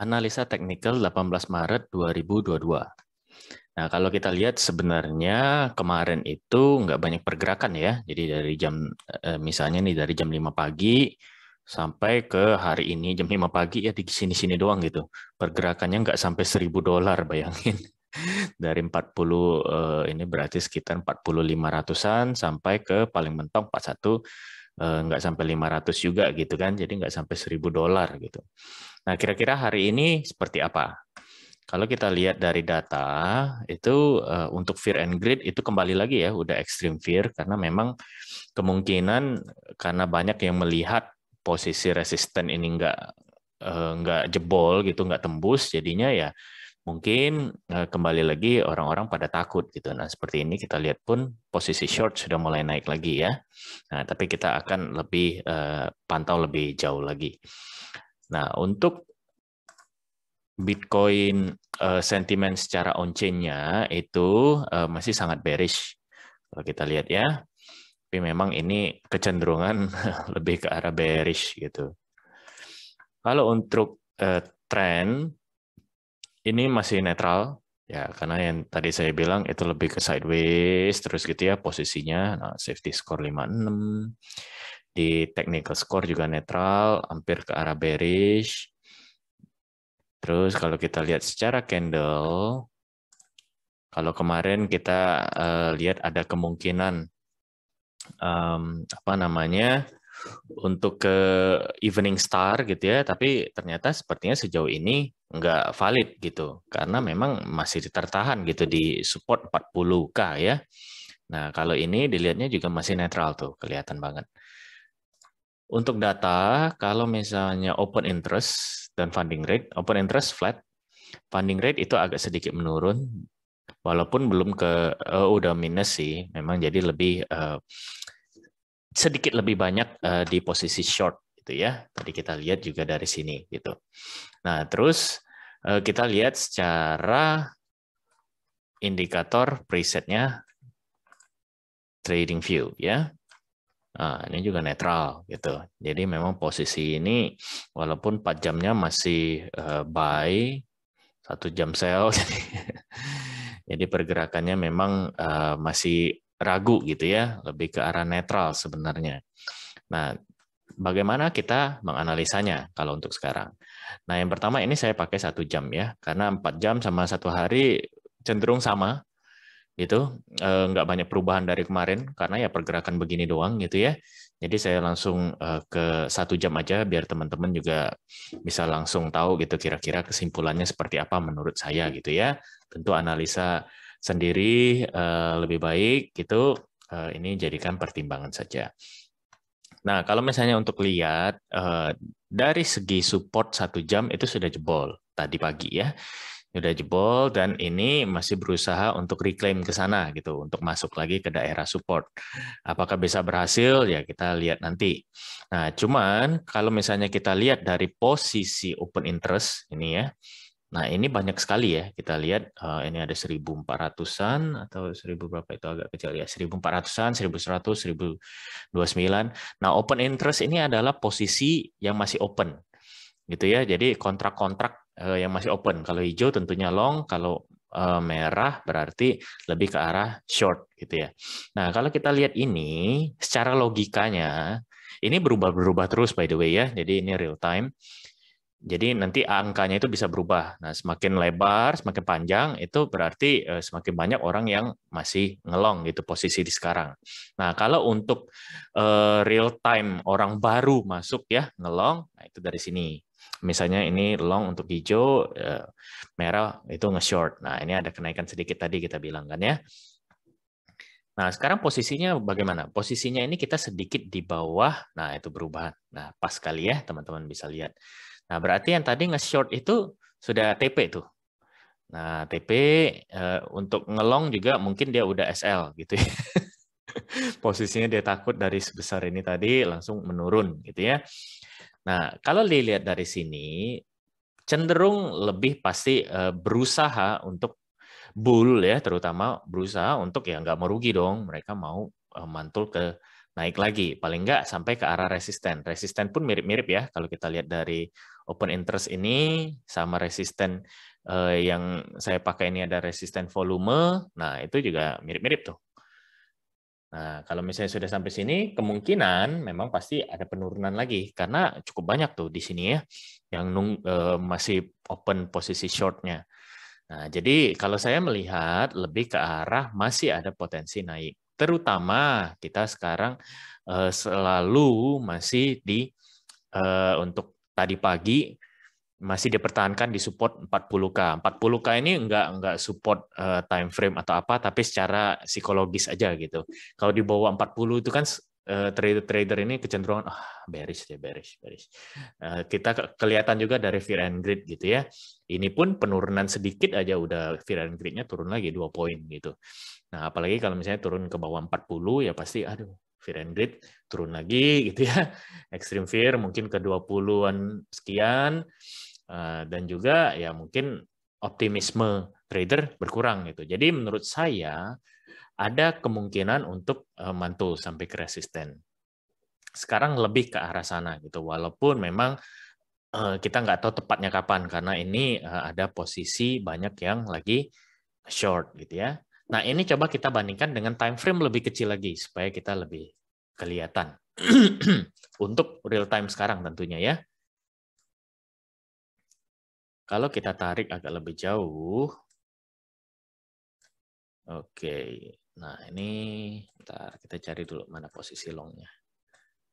Analisa teknikal 18 Maret 2022. Nah, kalau kita lihat sebenarnya kemarin itu nggak banyak pergerakan ya. Jadi dari jam, eh, misalnya nih dari jam 5 pagi sampai ke hari ini jam 5 pagi ya di sini-sini doang gitu. Pergerakannya nggak sampai 1000 dolar bayangin. Dari 40 eh, ini berarti sekitar lima ratusan sampai ke paling mentok 41 Eh, nggak sampai 500 juga gitu kan, jadi nggak sampai 1000 dolar gitu. Nah kira-kira hari ini seperti apa? Kalau kita lihat dari data itu uh, untuk fear and greed itu kembali lagi ya udah extreme fear karena memang kemungkinan karena banyak yang melihat posisi resisten ini nggak eh, nggak jebol gitu nggak tembus jadinya ya mungkin eh, kembali lagi orang-orang pada takut gitu. Nah, seperti ini kita lihat pun posisi short sudah mulai naik lagi ya. Nah, tapi kita akan lebih uh, pantau lebih jauh lagi. Nah, untuk Bitcoin uh, sentimen secara on-chain-nya itu uh, masih sangat bearish. Kalau kita lihat ya. Tapi memang ini kecenderungan lebih ke arah bearish gitu. Kalau untuk uh, tren ini masih netral ya karena yang tadi saya bilang itu lebih ke sideways terus gitu ya posisinya nah, safety score 56 di technical score juga netral hampir ke arah bearish terus kalau kita lihat secara candle kalau kemarin kita uh, lihat ada kemungkinan um, apa namanya untuk ke evening star gitu ya tapi ternyata sepertinya sejauh ini nggak valid gitu karena memang masih tertahan gitu di support 40k ya. Nah, kalau ini dilihatnya juga masih netral tuh, kelihatan banget. Untuk data, kalau misalnya open interest dan funding rate, open interest flat, funding rate itu agak sedikit menurun walaupun belum ke uh, udah minus sih, memang jadi lebih uh, sedikit lebih banyak uh, di posisi short gitu ya. Tadi kita lihat juga dari sini gitu. Nah, terus eh, kita lihat secara indikator presetnya trading view ya. Nah, ini juga netral gitu. Jadi memang posisi ini walaupun 4 jamnya masih eh, buy, satu jam sell. Jadi pergerakannya memang eh, masih ragu gitu ya, lebih ke arah netral sebenarnya. Nah, bagaimana kita menganalisanya kalau untuk sekarang? Nah, yang pertama ini saya pakai satu jam ya, karena empat jam sama satu hari cenderung sama gitu, e, nggak banyak perubahan dari kemarin karena ya pergerakan begini doang gitu ya. Jadi saya langsung eh, ke satu jam aja biar teman-teman juga bisa langsung tahu gitu kira-kira kesimpulannya seperti apa menurut saya gitu ya. Tentu analisa sendiri eh, lebih baik gitu. ini jadikan pertimbangan saja. Nah, kalau misalnya untuk lihat eh, dari segi support satu jam itu sudah jebol tadi pagi ya. Sudah jebol dan ini masih berusaha untuk reclaim ke sana gitu, untuk masuk lagi ke daerah support. Apakah bisa berhasil? Ya kita lihat nanti. Nah, cuman kalau misalnya kita lihat dari posisi open interest ini ya, Nah, ini banyak sekali ya. Kita lihat eh, ini ada 1400-an atau 1000 berapa itu agak kecil ya. 1400-an, 1100, 1029. Nah, open interest ini adalah posisi yang masih open. Gitu ya. Jadi kontrak-kontrak eh, yang masih open. Kalau hijau tentunya long, kalau eh, merah berarti lebih ke arah short gitu ya. Nah, kalau kita lihat ini secara logikanya ini berubah-berubah terus by the way ya. Jadi ini real time. Jadi nanti angkanya itu bisa berubah. Nah, semakin lebar, semakin panjang itu berarti eh, semakin banyak orang yang masih ngelong gitu posisi di sekarang. Nah, kalau untuk uh, real time orang baru masuk ya ngelong, nah itu dari sini. Misalnya ini long untuk hijau, uh, merah itu nge-short. Nah, ini ada kenaikan sedikit tadi kita bilang kan ya. Nah, sekarang posisinya bagaimana? Posisinya ini kita sedikit di bawah. Nah, itu berubah. Nah, pas kali ya teman-teman bisa lihat. Nah, berarti yang tadi nge-short itu sudah TP tuh. Nah, TP uh, eh, untuk ngelong juga mungkin dia udah SL gitu ya. Posisinya dia takut dari sebesar ini tadi langsung menurun gitu ya. Nah, kalau dilihat dari sini cenderung lebih pasti uh, berusaha untuk bull ya terutama berusaha untuk ya nggak merugi dong mereka mau uh, mantul ke naik lagi paling nggak sampai ke arah resisten resisten pun mirip-mirip ya kalau kita lihat dari open interest ini sama resisten eh, yang saya pakai ini ada resisten volume nah itu juga mirip-mirip tuh nah kalau misalnya sudah sampai sini kemungkinan memang pasti ada penurunan lagi karena cukup banyak tuh di sini ya yang nung, eh, masih open posisi shortnya nah jadi kalau saya melihat lebih ke arah masih ada potensi naik terutama kita sekarang uh, selalu masih di uh, untuk tadi pagi masih dipertahankan di support 40K. 40K ini enggak enggak support uh, time frame atau apa tapi secara psikologis aja gitu. Kalau di bawah 40 itu kan trader-trader uh, ini kecenderungan ah oh, bearish ya bearish bearish. Uh, kita kelihatan juga dari fear and greed gitu ya. Ini pun penurunan sedikit aja udah fear and greed turun lagi dua poin gitu. Nah, apalagi kalau misalnya turun ke bawah 40 ya pasti aduh, fear and greed turun lagi gitu ya. Extreme fear mungkin ke 20-an sekian eh, dan juga ya mungkin optimisme trader berkurang gitu. Jadi menurut saya ada kemungkinan untuk eh, mantul sampai ke resisten. Sekarang lebih ke arah sana gitu. Walaupun memang eh, kita nggak tahu tepatnya kapan karena ini ada posisi banyak yang lagi short gitu ya Nah, ini coba kita bandingkan dengan time frame lebih kecil lagi supaya kita lebih kelihatan. Untuk real time sekarang tentunya ya. Kalau kita tarik agak lebih jauh. Oke. Nah, ini bentar, kita cari dulu mana posisi longnya.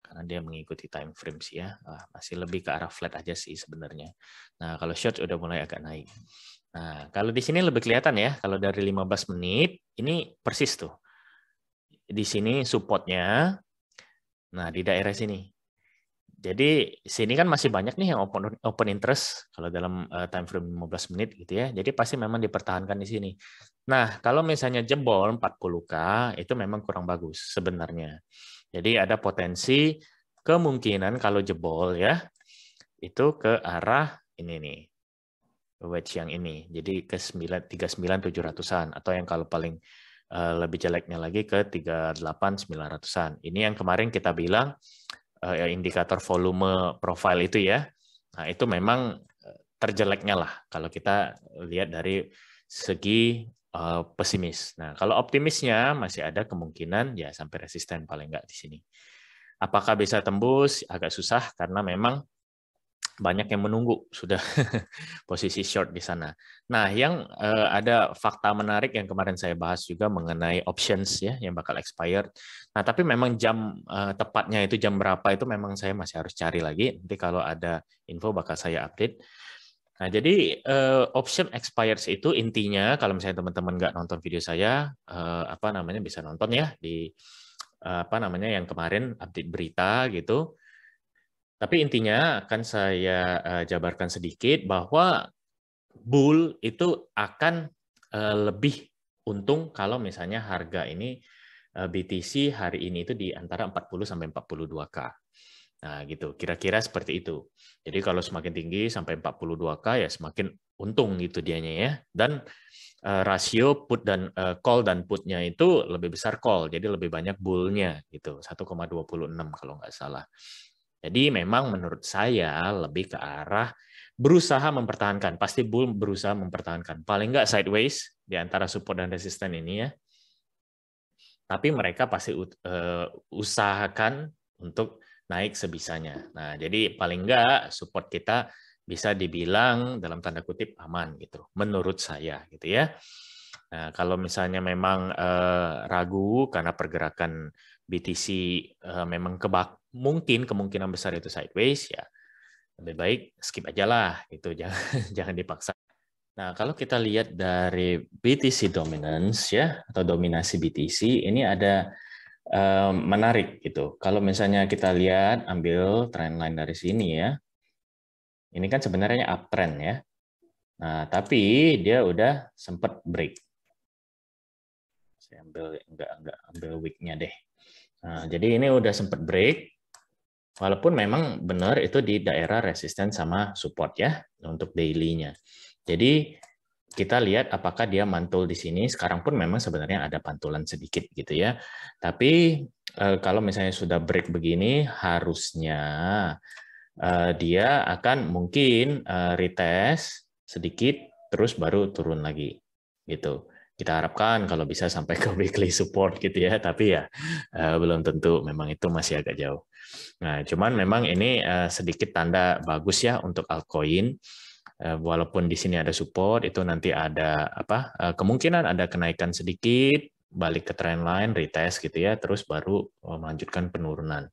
Karena dia mengikuti time frames ya. Ah, masih lebih ke arah flat aja sih sebenarnya. Nah, kalau short udah mulai agak naik. Nah, kalau di sini lebih kelihatan ya, kalau dari 15 menit, ini persis tuh. Di sini supportnya, nah di daerah sini. Jadi sini kan masih banyak nih yang open, open interest kalau dalam uh, time frame 15 menit gitu ya. Jadi pasti memang dipertahankan di sini. Nah, kalau misalnya jebol 40K itu memang kurang bagus sebenarnya. Jadi ada potensi kemungkinan kalau jebol ya itu ke arah ini nih wedge yang ini. Jadi ke 39700-an atau yang kalau paling uh, lebih jeleknya lagi ke 38900-an. Ini yang kemarin kita bilang uh, indikator volume profile itu ya. Nah, itu memang eh, terjeleknya lah kalau kita lihat dari segi uh, pesimis. Nah, kalau optimisnya masih ada kemungkinan ya sampai resisten paling enggak di sini. Apakah bisa tembus? Agak susah karena memang banyak yang menunggu sudah posisi short di sana. Nah, yang uh, ada fakta menarik yang kemarin saya bahas juga mengenai options ya yang bakal expired. Nah, tapi memang jam uh, tepatnya itu jam berapa itu memang saya masih harus cari lagi. Nanti kalau ada info bakal saya update. Nah, jadi uh, option expires itu intinya kalau misalnya teman-teman nggak nonton video saya apa namanya bisa nonton ya di apa namanya yang kemarin update berita gitu tapi intinya akan saya uh, jabarkan sedikit bahwa bull itu akan uh, lebih untung kalau misalnya harga ini uh, eh, BTC hari ini itu di antara 40 sampai 42K. Nah, gitu. Kira-kira seperti itu. Jadi kalau semakin tinggi sampai 42K ya semakin untung gitu dianya ya. Dan uh, rasio put dan uh, call dan putnya itu lebih besar call, jadi lebih banyak bullnya gitu, 1,26 kalau nggak salah. Jadi memang menurut saya lebih ke arah berusaha mempertahankan. Pasti bull berusaha mempertahankan. Paling nggak sideways di antara support dan resisten ini ya. Tapi mereka pasti eh, usahakan untuk naik sebisanya. Nah, jadi paling nggak support kita bisa dibilang dalam tanda kutip aman gitu. Menurut saya gitu ya. Nah, kalau misalnya memang eh, ragu karena pergerakan BTC eh, memang kebak mungkin kemungkinan besar itu sideways ya lebih baik skip aja lah itu jangan jangan dipaksa. Nah kalau kita lihat dari BTC dominance ya atau dominasi BTC ini ada um, menarik gitu. Kalau misalnya kita lihat ambil trend line dari sini ya, ini kan sebenarnya uptrend ya. Nah tapi dia udah sempat break. Saya ambil enggak enggak ambil weeknya deh. Nah, jadi ini udah sempat break Walaupun memang benar itu di daerah resisten sama support ya untuk daily-nya. Jadi kita lihat apakah dia mantul di sini. Sekarang pun memang sebenarnya ada pantulan sedikit gitu ya. Tapi eh, kalau misalnya sudah break begini, harusnya eh, dia akan mungkin eh, retest sedikit, terus baru turun lagi gitu. Kita harapkan kalau bisa sampai ke weekly support gitu ya, tapi ya belum tentu memang itu masih agak jauh. Nah, cuman memang ini eh, sedikit tanda bagus ya untuk altcoin. Eh, walaupun di sini ada support, itu nanti ada apa? Eh, kemungkinan ada kenaikan sedikit, balik ke trend lain retest gitu ya, terus baru melanjutkan penurunan.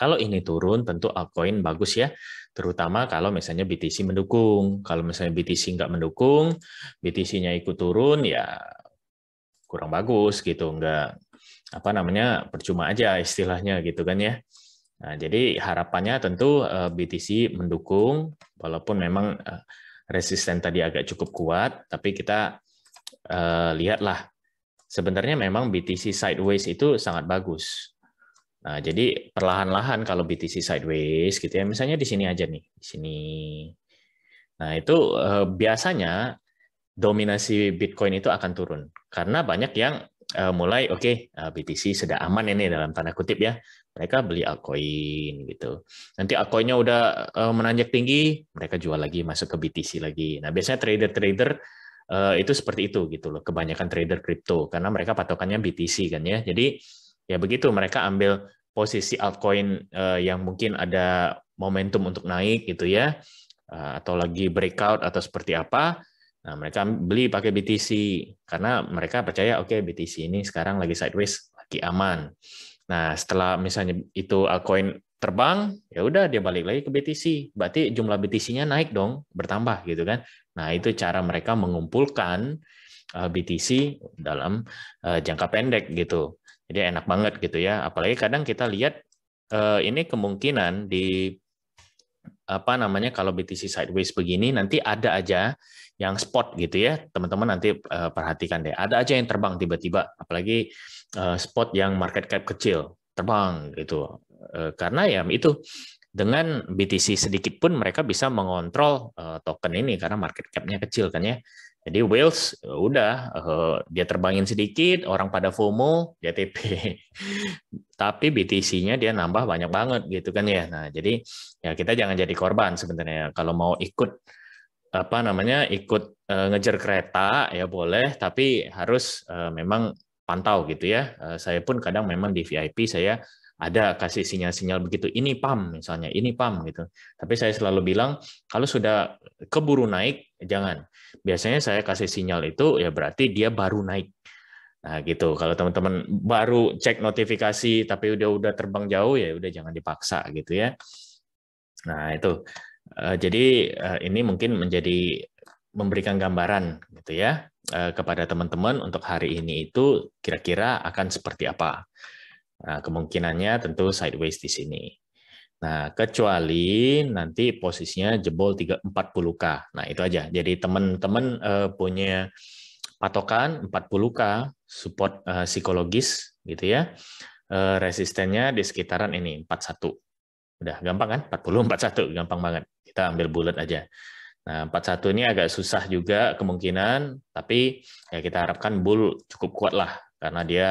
Kalau ini turun, tentu altcoin bagus ya, terutama kalau misalnya BTC mendukung. Kalau misalnya BTC nggak mendukung, BTC-nya ikut turun, ya kurang bagus gitu, nggak apa namanya percuma aja istilahnya gitu kan ya. Nah, jadi harapannya tentu eh, BTC mendukung walaupun memang eh, resisten tadi agak cukup kuat, tapi kita uh, lihatlah sebenarnya memang BTC sideways itu sangat bagus. Nah, jadi perlahan-lahan kalau BTC sideways gitu ya, misalnya di sini aja nih, di sini. Nah, itu uh, biasanya dominasi Bitcoin itu akan turun karena banyak yang Eh, mulai oke okay, eh, BTC sudah aman ini dalam tanda kutip ya mereka beli altcoin gitu nanti altcoinnya udah eh, menanjak tinggi mereka jual lagi masuk ke BTC lagi nah biasanya trader-trader itu seperti itu gitu loh kebanyakan trader crypto karena mereka patokannya BTC kan ya jadi ya begitu mereka ambil posisi altcoin yang mungkin ada momentum untuk naik gitu ya atau lagi breakout atau seperti apa Nah, mereka beli pakai BTC karena mereka percaya oke okay, BTC ini sekarang lagi sideways, lagi aman. Nah, setelah misalnya itu altcoin terbang, ya udah dia balik lagi ke BTC. Berarti jumlah BTC-nya naik dong, bertambah gitu kan. Nah, itu cara mereka mengumpulkan eh, BTC dalam eh, jangka pendek gitu. Jadi enak banget gitu ya. Apalagi kadang kita lihat eh, ini kemungkinan di apa namanya kalau BTC sideways begini nanti ada aja yang spot gitu ya teman-teman nanti eh, perhatikan deh ada aja yang terbang tiba-tiba apalagi eh, spot yang market cap kecil terbang gitu eh, karena ya itu dengan BTC sedikit pun mereka bisa mengontrol token ini karena market capnya kecil kan ya jadi Wales ya udah uh, dia terbangin sedikit, orang pada FOMO, JTP Tapi BTC-nya dia nambah banyak banget gitu kan ya. Nah, jadi ya kita jangan jadi korban sebenarnya kalau mau ikut apa namanya ikut uh, ngejar kereta ya boleh, tapi harus uh, memang pantau gitu ya. Uh, saya pun kadang memang di VIP saya ada kasih sinyal-sinyal begitu ini pam misalnya ini pam gitu tapi saya selalu bilang kalau sudah keburu naik Jangan. Biasanya saya kasih sinyal itu ya berarti dia baru naik. Nah, gitu. Kalau teman-teman baru cek notifikasi tapi udah udah terbang jauh ya udah jangan dipaksa gitu ya. Nah, itu. Eh, jadi eh, ini mungkin menjadi memberikan gambaran gitu ya eh, kepada teman-teman untuk hari ini itu kira-kira akan seperti apa. Nah, kemungkinannya tentu sideways di sini. Nah, kecuali nanti posisinya jebol 40K. Nah, itu aja. Jadi teman-teman uh, punya patokan 40K support uh, psikologis gitu ya. Uh, resistennya di sekitaran ini 41. Udah gampang kan? 40 41 gampang banget. Kita ambil bulat aja. Nah, 41 ini agak susah juga kemungkinan, tapi ya kita harapkan bull cukup kuat lah karena dia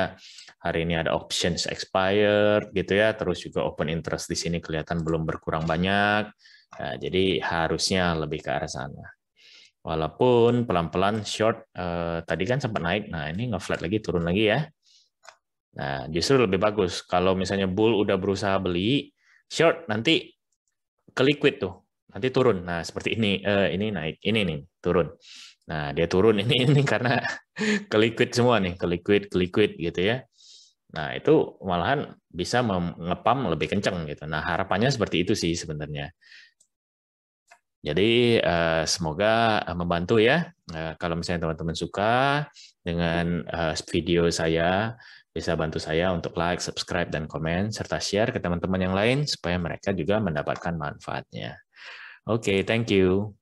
hari ini ada options expired gitu ya, terus juga open interest di sini kelihatan belum berkurang banyak. Nah, jadi harusnya lebih ke arah sana. Walaupun pelan-pelan short uh, tadi kan sempat naik, nah ini nge-flat lagi turun lagi ya. Nah, justru lebih bagus kalau misalnya bull udah berusaha beli short nanti ke liquid tuh, nanti turun. Nah, seperti ini uh, ini naik, ini nih turun. Nah, dia turun ini ini karena ke liquid semua nih, ke liquid, ke liquid gitu ya. Nah, itu malahan bisa mengepam lebih kenceng gitu. Nah, harapannya seperti itu sih sebenarnya. Jadi eh, semoga membantu ya. Eh, kalau misalnya teman-teman suka dengan eh, video saya, bisa bantu saya untuk like, subscribe, dan komen, serta share ke teman-teman yang lain supaya mereka juga mendapatkan manfaatnya. Oke, okay, thank you.